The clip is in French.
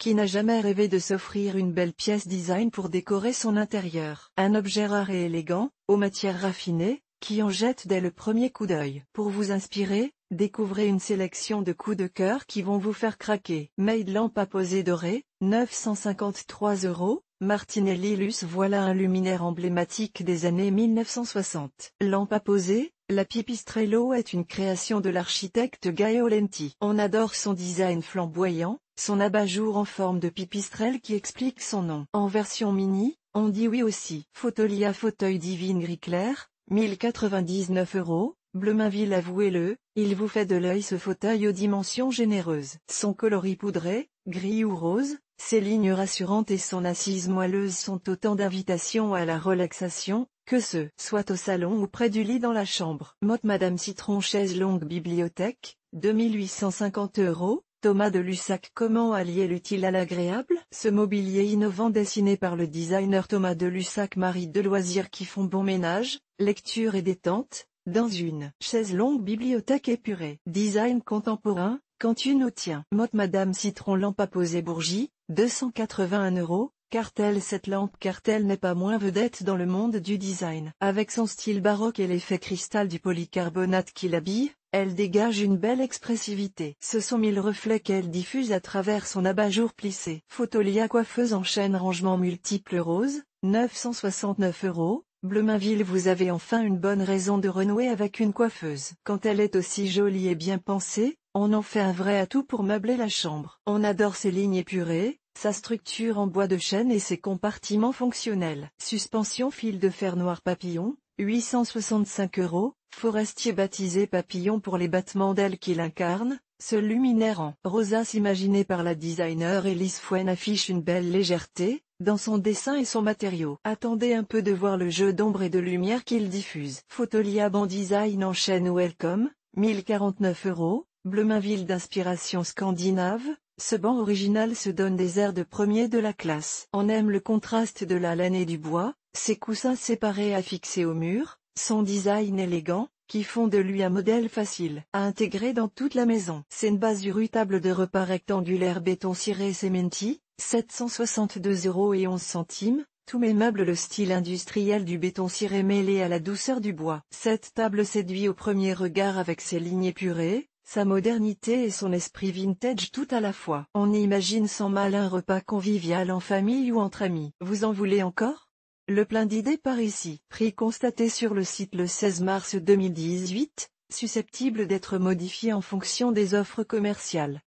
Qui n'a jamais rêvé de s'offrir une belle pièce design pour décorer son intérieur Un objet rare et élégant, aux matières raffinées, qui en jette dès le premier coup d'œil. Pour vous inspirer, découvrez une sélection de coups de cœur qui vont vous faire craquer. Made lampe à poser dorée, 953 euros. Martinelli Lus voilà un luminaire emblématique des années 1960. Lampe à poser, la Pipistrello est une création de l'architecte Gaio Lenti. On adore son design flamboyant, son abat-jour en forme de pipistrelle qui explique son nom. En version mini, on dit oui aussi. à fauteuil divine gris clair, 1099 euros, Mainville avouez-le, il vous fait de l'œil ce fauteuil aux dimensions généreuses. Son coloris poudré, gris ou rose, ses lignes rassurantes et son assise moelleuse sont autant d'invitations à la relaxation, que ce soit au salon ou près du lit dans la chambre. Motte Madame Citron chaise longue bibliothèque, 2850 euros, Thomas de Lussac Comment allier l'utile à l'agréable Ce mobilier innovant dessiné par le designer Thomas de Lussac Marie de loisirs qui font bon ménage, lecture et détente, dans une chaise longue bibliothèque épurée. Design contemporain, quand tu nous tiens. Motte Madame Citron Lampe à poser Bourgie, 281 euros, Cartel Cette lampe Cartel n'est pas moins vedette dans le monde du design. Avec son style baroque et l'effet cristal du polycarbonate qui l'habille, elle dégage une belle expressivité. Ce sont mille reflets qu'elle diffuse à travers son abat-jour plissé. Photolia coiffeuse en chaîne rangement multiple rose, 969 euros. Mainville vous avez enfin une bonne raison de renouer avec une coiffeuse. Quand elle est aussi jolie et bien pensée, on en fait un vrai atout pour meubler la chambre. On adore ses lignes épurées, sa structure en bois de chêne et ses compartiments fonctionnels. Suspension fil de fer noir papillon, 865 euros, forestier baptisé papillon pour les battements d'ailes qu'il incarne, ce luminaire en rosace imaginé par la designer Elise Fouen affiche une belle légèreté, dans son dessin et son matériau. Attendez un peu de voir le jeu d'ombre et de lumière qu'il diffuse. Photolia en chêne Welcome, 1049 euros, Minville d'inspiration scandinave, ce banc original se donne des airs de premier de la classe. On aime le contraste de la laine et du bois, ses coussins séparés affixés au mur, son design élégant, qui font de lui un modèle facile à intégrer dans toute la maison. C'est une base du table de repas rectangulaire béton ciré Cementi, 762 euros et 11 centimes, tous mes meubles le style industriel du béton ciré mêlé à la douceur du bois. Cette table séduit au premier regard avec ses lignes épurées, sa modernité et son esprit vintage tout à la fois. On imagine sans mal un repas convivial en famille ou entre amis. Vous en voulez encore le plein d'idées par ici. Prix constaté sur le site le 16 mars 2018, susceptible d'être modifié en fonction des offres commerciales.